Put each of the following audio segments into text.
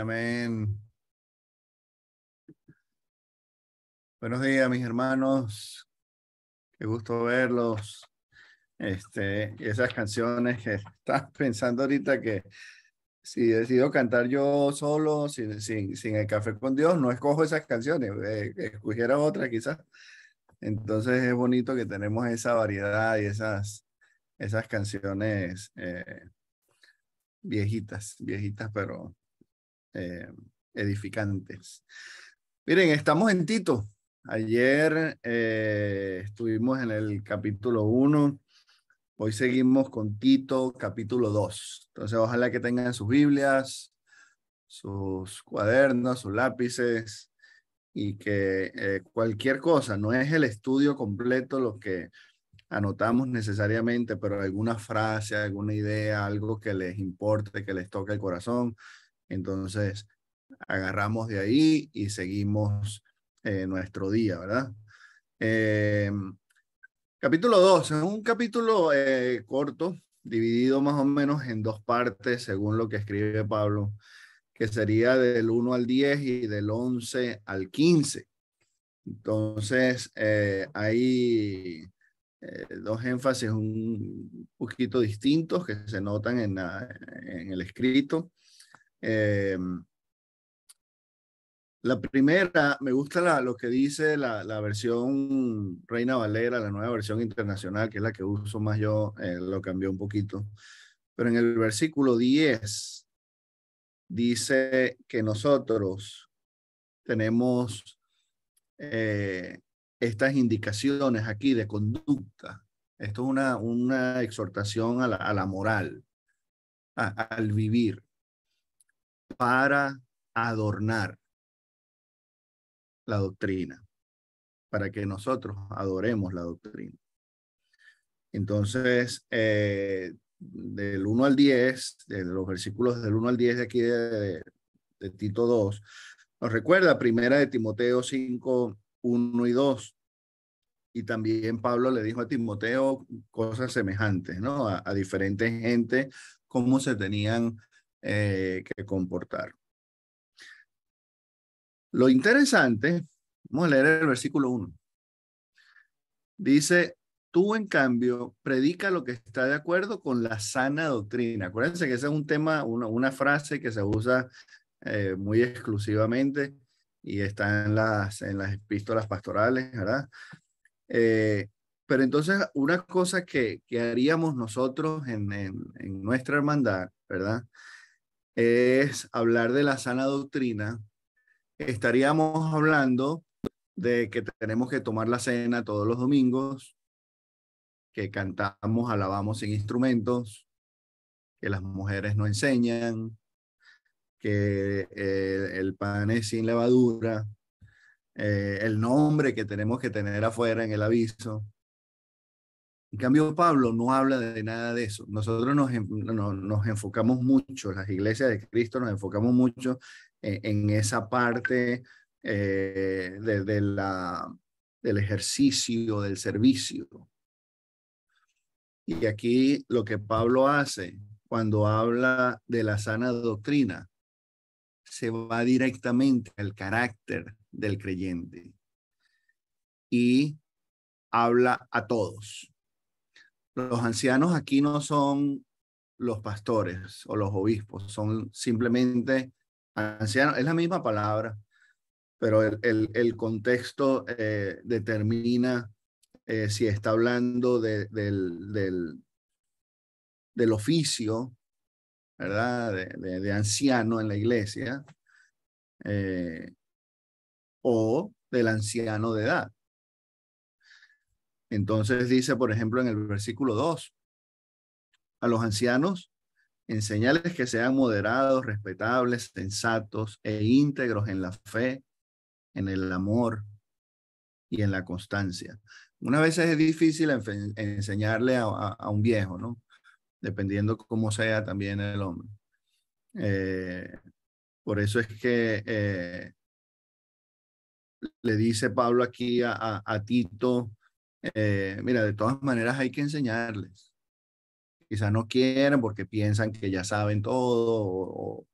Amén. Buenos días, mis hermanos. Qué gusto verlos. Este, esas canciones que estás pensando ahorita que si decido cantar yo solo, sin, sin, sin el café con Dios, no escojo esas canciones, eh, escogiera otra quizás. Entonces es bonito que tenemos esa variedad y esas, esas canciones eh, viejitas, viejitas, pero eh, edificantes. Miren, estamos en Tito. Ayer eh, estuvimos en el capítulo 1, hoy seguimos con Tito, capítulo 2. Entonces, ojalá que tengan sus Biblias, sus cuadernos, sus lápices y que eh, cualquier cosa, no es el estudio completo lo que anotamos necesariamente, pero alguna frase, alguna idea, algo que les importe, que les toque el corazón, entonces, agarramos de ahí y seguimos eh, nuestro día, ¿verdad? Em, capítulo 2 es un capítulo eh, corto, dividido más o menos en dos partes, según lo que escribe Pablo, que sería del 1 al 10 y del 11 al 15. Entonces, eh, hay dos énfasis un poquito distintos que se notan en el escrito. Em, la primera, me gusta lo que dice la, versión Reina Valera, la nueva versión internacional, que es la que uso más yo, eh, lo cambió un poquito. Pero en el versículo 10 dice que nosotros tenemos eh, estas indicaciones aquí de conducta. Esto es una, exhortación a la, moral, al vivir para adornar la doctrina, para que nosotros adoremos la doctrina. Entonces, eh, del 1 al 10, de los versículos del 1 al 10 de aquí de, Tito 2, nos recuerda primera de Timoteo 5, 1 y 2. Y también Pablo le dijo a Timoteo cosas semejantes, ¿no? A, a diferentes gente, cómo se tenían eh, que comportar. Lo interesante, vamos a leer el versículo 1. Dice, tú en cambio predica lo que está de acuerdo con la sana doctrina. Acuérdense que ese es un tema, una, frase que se usa eh, muy exclusivamente y está en las, en las epístolas pastorales, ¿verdad? Eh, pero entonces una cosa que, que haríamos nosotros en, en, en nuestra hermandad, ¿verdad? es hablar de la sana doctrina, estaríamos hablando de que tenemos que tomar la cena todos los domingos, que cantamos, alabamos sin instrumentos, que las mujeres no enseñan, que eh, el pan es sin levadura, eh, el nombre que tenemos que tener afuera en el aviso, en cambio, Pablo no habla de nada de eso. Nosotros nos, enfocamos mucho, las iglesias de Cristo nos enfocamos mucho e, en, esa parte eh, la, del ejercicio, del servicio. Y aquí lo que Pablo hace cuando habla de la sana doctrina, se va directamente al carácter del creyente y habla a todos los ancianos aquí no son los pastores o los obispos, son simplemente ancianos, es la misma palabra, pero el, contexto eh, determina eh, si está hablando del, del, del, oficio, ¿verdad? De, anciano en la iglesia eh, o del anciano de edad. Entonces dice, por ejemplo, en el versículo 2, a los ancianos, enseñales que sean moderados, respetables, sensatos e íntegros en la fe, en el amor y en la constancia. Una vez es difícil enseñarle a, un viejo, ¿no? Dependiendo cómo sea también el hombre. Eh, por eso es que eh, le dice Pablo aquí a, a Tito, eh, mira, de todas maneras hay que enseñarles. Quizá no quieran porque piensan que ya saben todo o,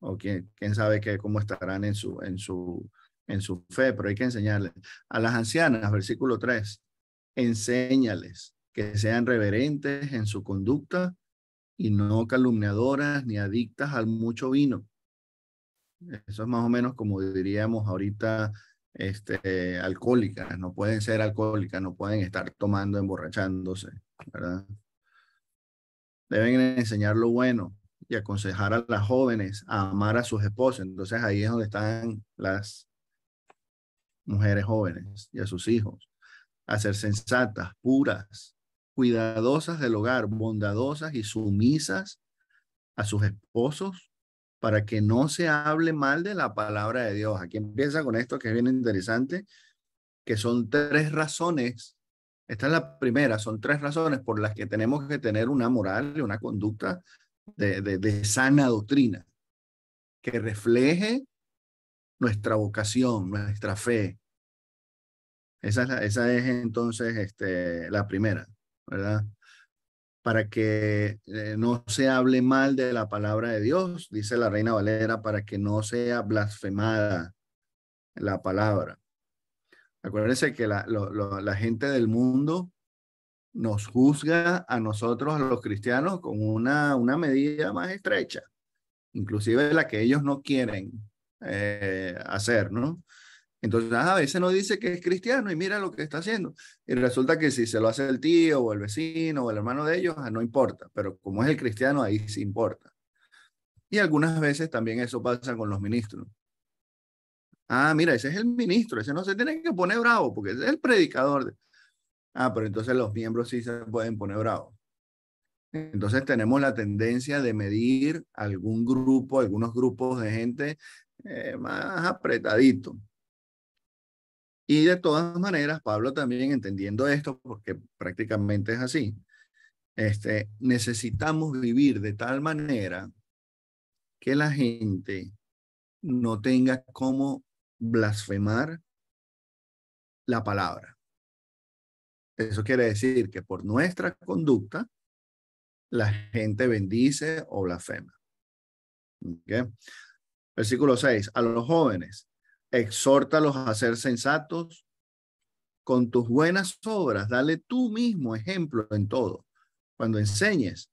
o quién, sabe que, cómo estarán en su, en, su, en su fe, pero hay que enseñarles. A las ancianas, versículo 3, enséñales que sean reverentes en su conducta y no calumniadoras ni adictas al mucho vino. Eso es más o menos como diríamos ahorita este, alcohólicas, no pueden ser alcohólicas, no pueden estar tomando, emborrachándose, ¿verdad? Deben enseñar lo bueno y aconsejar a las jóvenes a amar a sus esposos. Entonces ahí es donde están las mujeres jóvenes y a sus hijos. A ser sensatas, puras, cuidadosas del hogar, bondadosas y sumisas a sus esposos para que no se hable mal de la palabra de Dios. Aquí empieza con esto que es bien interesante, que son tres razones. Esta es la primera, son tres razones por las que tenemos que tener una moral y una conducta de, de, sana doctrina, que refleje nuestra vocación, nuestra fe. Esa es, esa es entonces este, la primera, ¿verdad? para que eh, no se hable mal de la palabra de Dios, dice la Reina Valera, para que no sea blasfemada la palabra. Acuérdense que la, gente del mundo nos juzga a nosotros, a los cristianos, con una, medida más estrecha, inclusive la que ellos no quieren eh, hacer, ¿no? Entonces, a ah, veces no dice que es cristiano y mira lo que está haciendo. Y resulta que si se lo hace el tío o el vecino o el hermano de ellos, ah, no importa, pero como es el cristiano, ahí sí importa. Y algunas veces también eso pasa con los ministros. Ah, mira, ese es el ministro, ese no se tiene que poner bravo porque es el predicador. Ah, pero entonces los miembros sí se pueden poner bravos. Entonces tenemos la tendencia de medir algún grupo, algunos grupos de gente eh, más apretadito. Y de todas maneras, Pablo también entendiendo esto, porque prácticamente es así, este, necesitamos vivir de tal manera que la gente no tenga cómo blasfemar la palabra. Eso quiere decir que por nuestra conducta, la gente bendice o blasfema. Versículo 6. A los jóvenes, exhórtalos a ser sensatos. Con tus buenas obras, dale tú mismo ejemplo en todo. Cuando enseñes,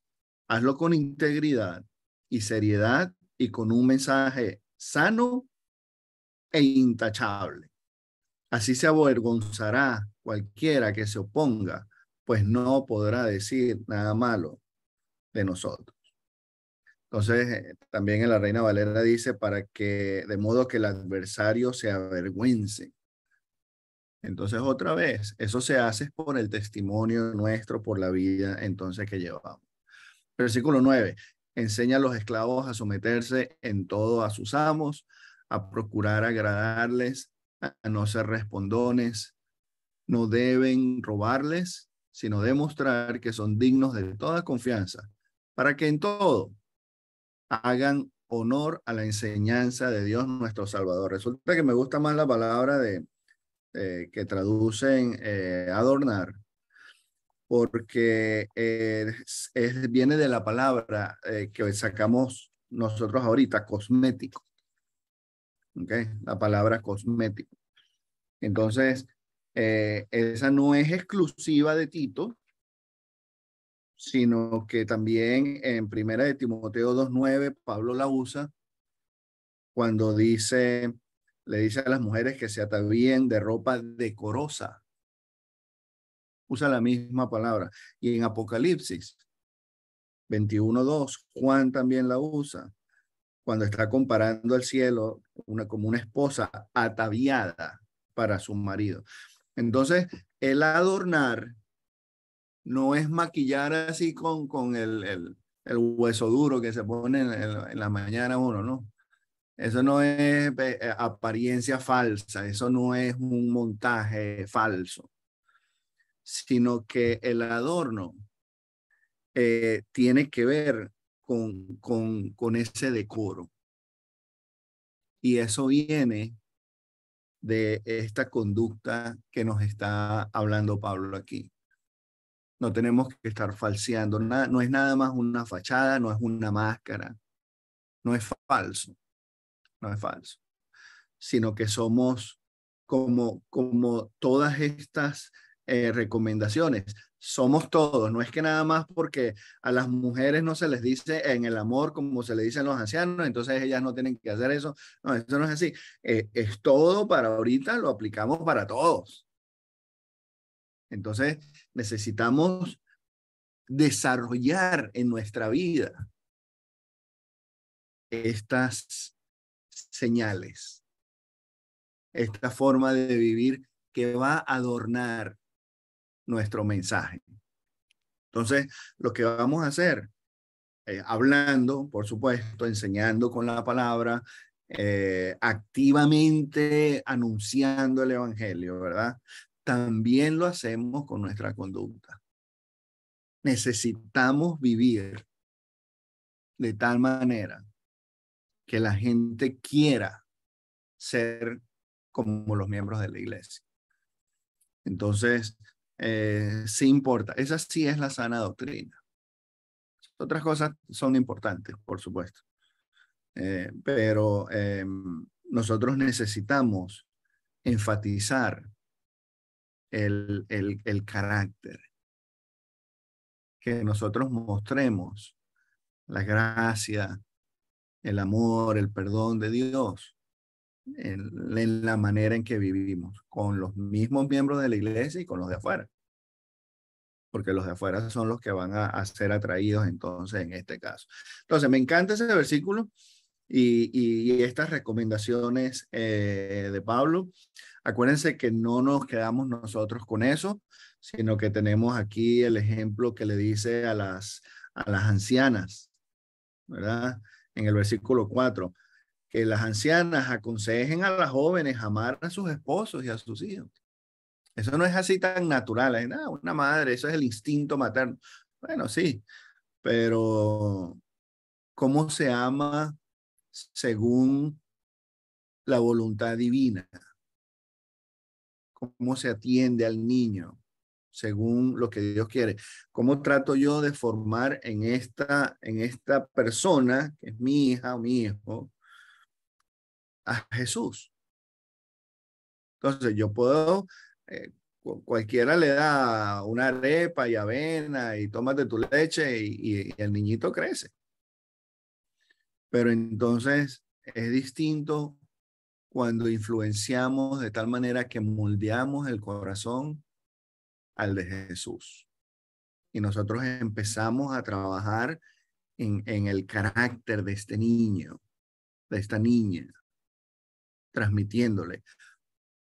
hazlo con integridad y seriedad y con un mensaje sano e intachable. Así se avergonzará cualquiera que se oponga, pues no podrá decir nada malo de nosotros. Entonces, también en la Reina Valera dice, para que, de modo que el adversario se avergüence. Entonces, otra vez, eso se hace por el testimonio nuestro, por la vida entonces que llevamos. Versículo 9, enseña a los esclavos a someterse en todo a sus amos, a procurar agradarles, a no ser respondones. No deben robarles, sino demostrar que son dignos de toda confianza, para que en todo hagan honor a la enseñanza de Dios nuestro Salvador. Resulta que me gusta más la palabra de, eh, que traducen eh, adornar, porque es, viene de la palabra eh, que sacamos nosotros ahorita, cosmético. ¿Okay? La palabra cosmético. Entonces, esa no es exclusiva de Tito, sino que también en Primera de Timoteo 2.9, Pablo la usa cuando dice, le dice a las mujeres que se atavíen de ropa decorosa. Usa la misma palabra. Y en Apocalipsis 21.2, Juan también la usa cuando está comparando al cielo una, como una esposa ataviada para su marido. Entonces, el adornar no es maquillar así con, con el, hueso duro que se pone en, la mañana uno, ¿no? Eso no es eh, eh, apariencia falsa, eso no es un montaje falso, sino que el adorno eh, tiene que ver con, con, con ese decoro. Y eso viene de esta conducta que nos está hablando Pablo aquí. No tenemos que estar falseando nada, no es nada más una fachada, no es una máscara, no es falso, no es falso, sino que somos como, como todas estas eh, recomendaciones, somos todos, no es que nada más porque a las mujeres no se les dice en el amor como se le dicen los ancianos, entonces ellas no tienen que hacer eso, no, eso no es así, eh, es todo para ahorita, lo aplicamos para todos. Entonces, necesitamos desarrollar en nuestra vida estas señales, esta forma de vivir que va a adornar nuestro mensaje. Entonces, lo que vamos a hacer, eh, hablando, por supuesto, enseñando con la palabra, eh, activamente anunciando el Evangelio, ¿verdad? también lo hacemos con nuestra conducta. Necesitamos vivir de tal manera que la gente quiera ser como los miembros de la iglesia. Entonces, eh, sí importa. Esa sí es la sana doctrina. Otras cosas son importantes, por supuesto. Eh, pero em, nosotros necesitamos enfatizar el, el, carácter. Que nosotros mostremos la gracia, el amor, el perdón de Dios en, la manera en que vivimos, con los mismos miembros de la iglesia y con los de afuera. Porque los de afuera son los que van a, ser atraídos entonces en este caso. Entonces, me encanta ese versículo y, estas recomendaciones eh, de Pablo. Acuérdense que no nos quedamos nosotros con eso, sino que tenemos aquí el ejemplo que le dice a las, a las ancianas, ¿verdad? En el versículo 4, que las ancianas aconsejen a las jóvenes amar a sus esposos y a sus hijos. Eso no es así tan natural, es una madre, eso es el instinto materno. Bueno, sí, pero ¿cómo se ama según la voluntad divina? cómo se atiende al niño según lo que Dios quiere. ¿Cómo trato yo de formar en esta, en esta persona, que es mi hija o mi hijo, a Jesús? Entonces yo puedo, eh, cualquiera le da una arepa y avena y tómate tu leche y el niñito crece. Pero entonces es distinto cuando influenciamos de tal manera que moldeamos el corazón al de Jesús. Y nosotros empezamos a trabajar en, el carácter de este niño, de esta niña, transmitiéndole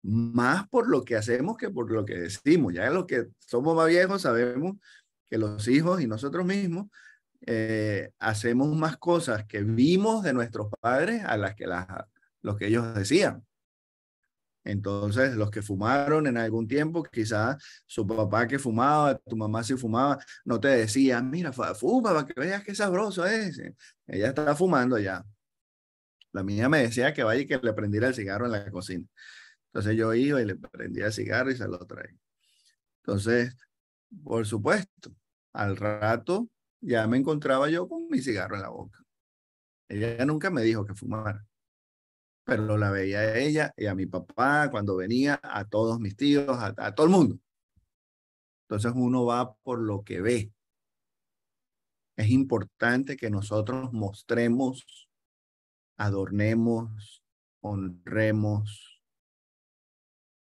más por lo que hacemos que por lo que decimos. Ya los que somos más viejos sabemos que los hijos y nosotros mismos eh, hacemos más cosas que vimos de nuestros padres a las que las lo que ellos decían. Entonces, los que fumaron en algún tiempo, quizás su papá que fumaba, tu mamá si fumaba, no te decía, mira, fuma para que veas qué sabroso es. Ella estaba fumando ya. La mía me decía que vaya y que le prendiera el cigarro en la cocina. Entonces yo iba y le prendía el cigarro y se lo traía. Entonces, por supuesto, al rato ya me encontraba yo con mi cigarro en la boca. Ella nunca me dijo que fumara pero la veía a ella y a mi papá cuando venía, a todos mis tíos, a todo el mundo. Entonces uno va por lo que ve. Es importante que nosotros mostremos, adornemos, honremos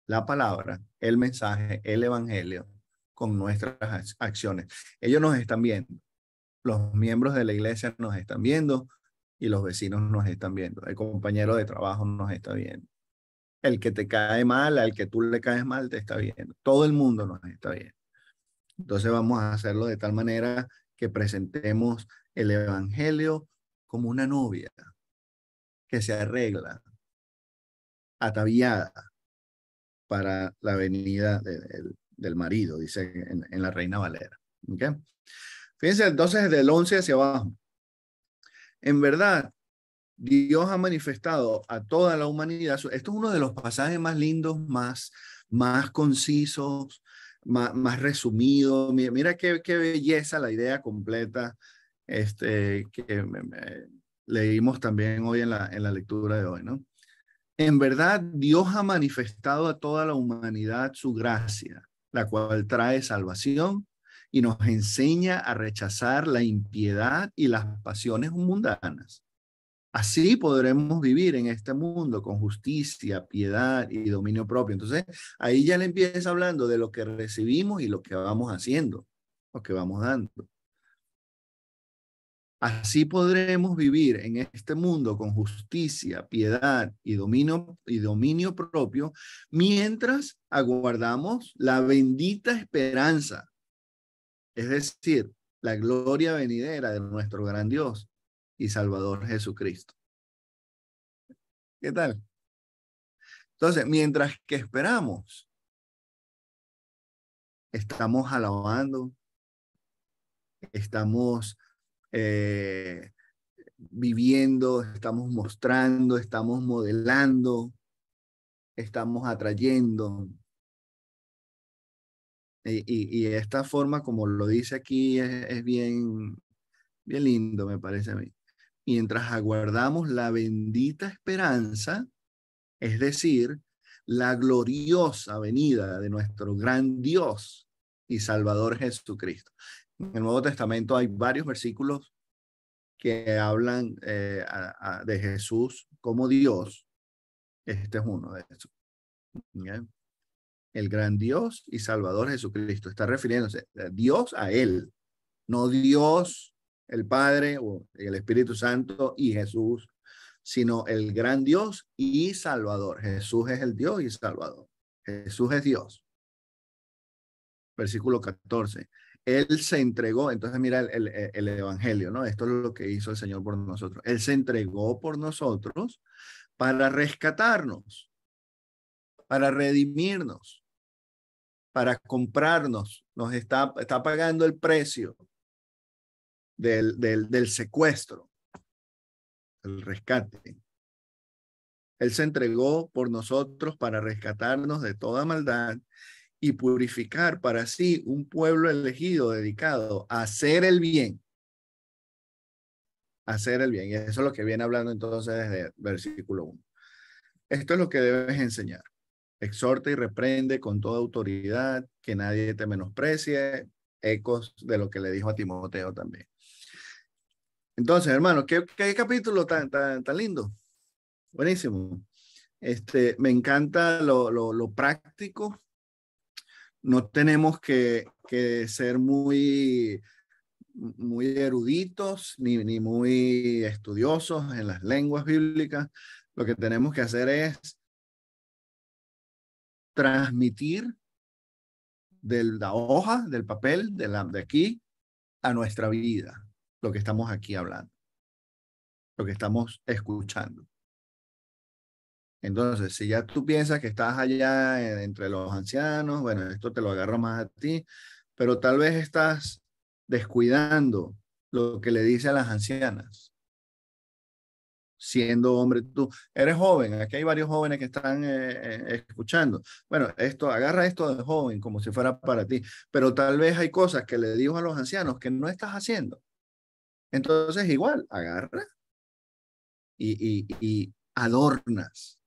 la palabra, el mensaje, el evangelio con nuestras acciones. Ellos nos están viendo, los miembros de la iglesia nos están viendo, y los vecinos nos están viendo, el compañero de trabajo nos está viendo, el que te cae mal, al que tú le caes mal, te está viendo, todo el mundo nos está viendo. Entonces vamos a hacerlo de tal manera que presentemos el Evangelio como una novia que se arregla, ataviada para la venida del marido, dice en, la Reina Valera. Fíjense entonces del 11 hacia abajo. En verdad, Dios ha manifestado a toda la humanidad. Esto es uno de los pasajes más lindos, más, más concisos, más, resumidos. Mira, qué, belleza la idea completa este, que leímos también hoy en la, en la lectura de hoy, ¿no? En verdad, Dios ha manifestado a toda la humanidad su gracia, la cual trae salvación y nos enseña a rechazar la impiedad y las pasiones mundanas. Así podremos vivir en este mundo con justicia, piedad y dominio propio. Entonces, ahí ya le empieza hablando de lo que recibimos y lo que vamos haciendo, lo que vamos dando. Así podremos vivir en este mundo con justicia, piedad y dominio, y dominio propio mientras aguardamos la bendita esperanza es decir, la gloria venidera de nuestro gran Dios y Salvador Jesucristo. ¿Qué tal? Entonces, mientras que esperamos, estamos alabando, estamos eh, viviendo, estamos mostrando, estamos modelando, estamos atrayendo, y, esta forma, como lo dice aquí, es, bien, bien lindo, me parece a mí. Mientras aguardamos la bendita esperanza, es decir, la gloriosa venida de nuestro gran Dios y Salvador Jesucristo. En el Nuevo Testamento hay varios versículos que hablan eh, de Jesús como Dios. Este es uno de esos. ¿Bien? el gran Dios y Salvador Jesucristo. Está refiriéndose a Dios a Él, no Dios, el Padre o el Espíritu Santo y Jesús, sino el gran Dios y Salvador. Jesús es el Dios y Salvador. Jesús es Dios. Versículo 14. Él se entregó, entonces mira el, el Evangelio, ¿no? Esto es lo que hizo el Señor por nosotros. Él se entregó por nosotros para rescatarnos, para redimirnos para comprarnos, nos está, pagando el precio del, secuestro, el rescate. Él se entregó por nosotros para rescatarnos de toda maldad y purificar para sí un pueblo elegido dedicado a hacer el bien. Hacer el bien. Y eso es lo que viene hablando entonces desde versículo 1. Esto es lo que debes enseñar exhorta y reprende con toda autoridad, que nadie te menosprecie, ecos de lo que le dijo a Timoteo también. Entonces, hermano, ¿qué, capítulo tan, tan, lindo? Buenísimo. Este, me encanta lo, práctico. No tenemos que, ser muy, muy eruditos ni muy estudiosos en las lenguas bíblicas. Lo que tenemos que hacer es transmitir de la hoja, del papel, de, la, aquí, a nuestra vida, lo que estamos aquí hablando, lo que estamos escuchando. Entonces, si ya tú piensas que estás allá entre los ancianos, bueno, esto te lo agarro más a ti, pero tal vez estás descuidando lo que le dice a las ancianas siendo hombre tú. Eres joven, aquí hay varios jóvenes que están eh, eh, escuchando. Bueno, esto, agarra esto de joven como si fuera para ti, pero tal vez hay cosas que le digo a los ancianos que no estás haciendo. Entonces, igual, agarra y, y, adornas.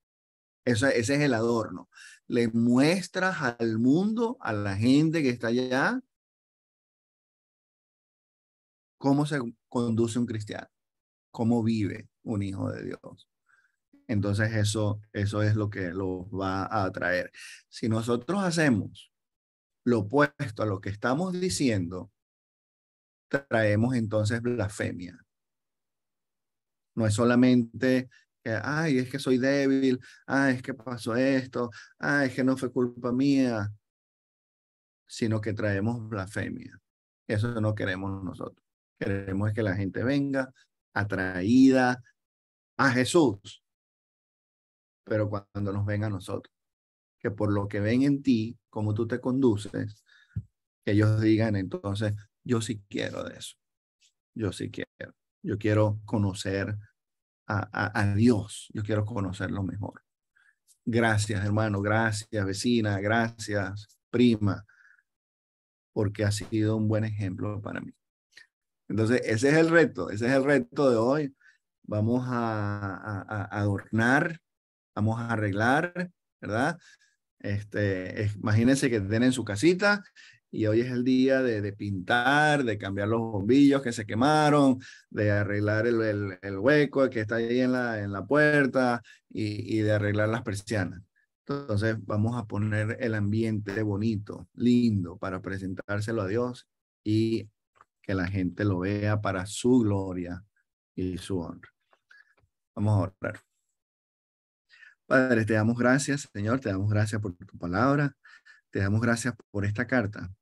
Eso, ese es el adorno. Le muestras al mundo, a la gente que está allá, cómo se conduce un cristiano, cómo vive, un hijo de Dios. Entonces eso, eso es lo que lo va a atraer. Si nosotros hacemos lo opuesto a lo que estamos diciendo, traemos entonces blasfemia. No es solamente que, ay, es que soy débil, ay, es que pasó esto, ay, es que no fue culpa mía, sino que traemos blasfemia. Eso no queremos nosotros. Queremos que la gente venga atraída a Jesús, pero cuando nos ven a nosotros. Que por lo que ven en ti, como tú te conduces, que ellos digan entonces, yo sí quiero de eso. Yo sí quiero. Yo quiero conocer a, a Dios. Yo quiero conocerlo mejor. Gracias, hermano. Gracias, vecina. Gracias, prima. Porque ha sido un buen ejemplo para mí. Entonces, ese es el reto. Ese es el reto de hoy vamos a, adornar, vamos a arreglar, ¿verdad? Este, imagínense que tienen su casita y hoy es el día de, pintar, de cambiar los bombillos que se quemaron, de arreglar el, hueco que está ahí en la, en la puerta y, y, de arreglar las persianas. Entonces vamos a poner el ambiente bonito, lindo, para presentárselo a Dios y que la gente lo vea para su gloria y su honra. Vamos a orar. Padre, te damos gracias, Señor, te damos gracias por tu palabra, te damos gracias por esta carta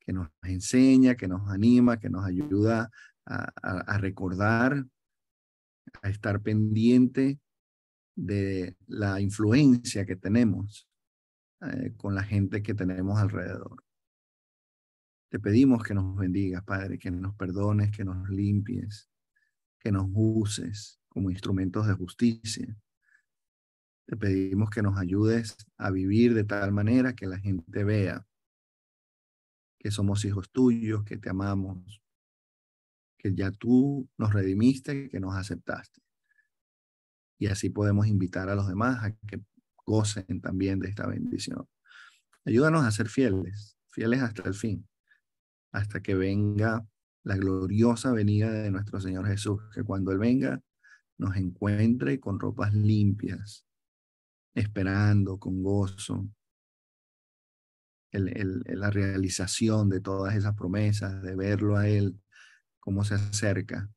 que nos enseña, que nos anima, que nos ayuda a, recordar, a estar pendiente de la influencia que tenemos eh, con la gente que tenemos alrededor. Te pedimos que nos bendigas, Padre, que nos perdones, que nos limpies, que nos uses, como instrumentos de justicia. Te pedimos que nos ayudes a vivir de tal manera que la gente vea que somos hijos tuyos, que te amamos, que ya tú nos redimiste, que nos aceptaste. Y así podemos invitar a los demás a que gocen también de esta bendición. Ayúdanos a ser fieles, fieles hasta el fin, hasta que venga la gloriosa venida de nuestro Señor Jesús, que cuando Él venga nos encuentre con ropas limpias, esperando con gozo la realización de todas esas promesas, de verlo a Él, cómo se acerca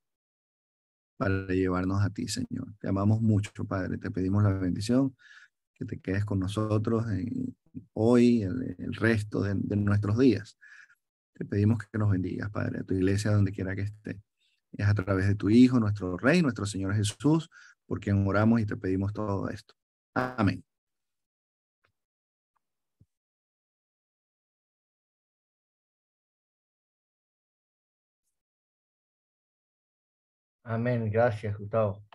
para llevarnos a ti, Señor. Te amamos mucho, Padre. Te pedimos la bendición, que te quedes con nosotros hoy, el, el resto de, nuestros días. Te pedimos que nos bendigas, Padre, a tu iglesia donde quiera que esté es a través de tu Hijo, nuestro Rey, nuestro Señor Jesús, por quien oramos y te pedimos todo esto. Amén. Amén, gracias Gustavo.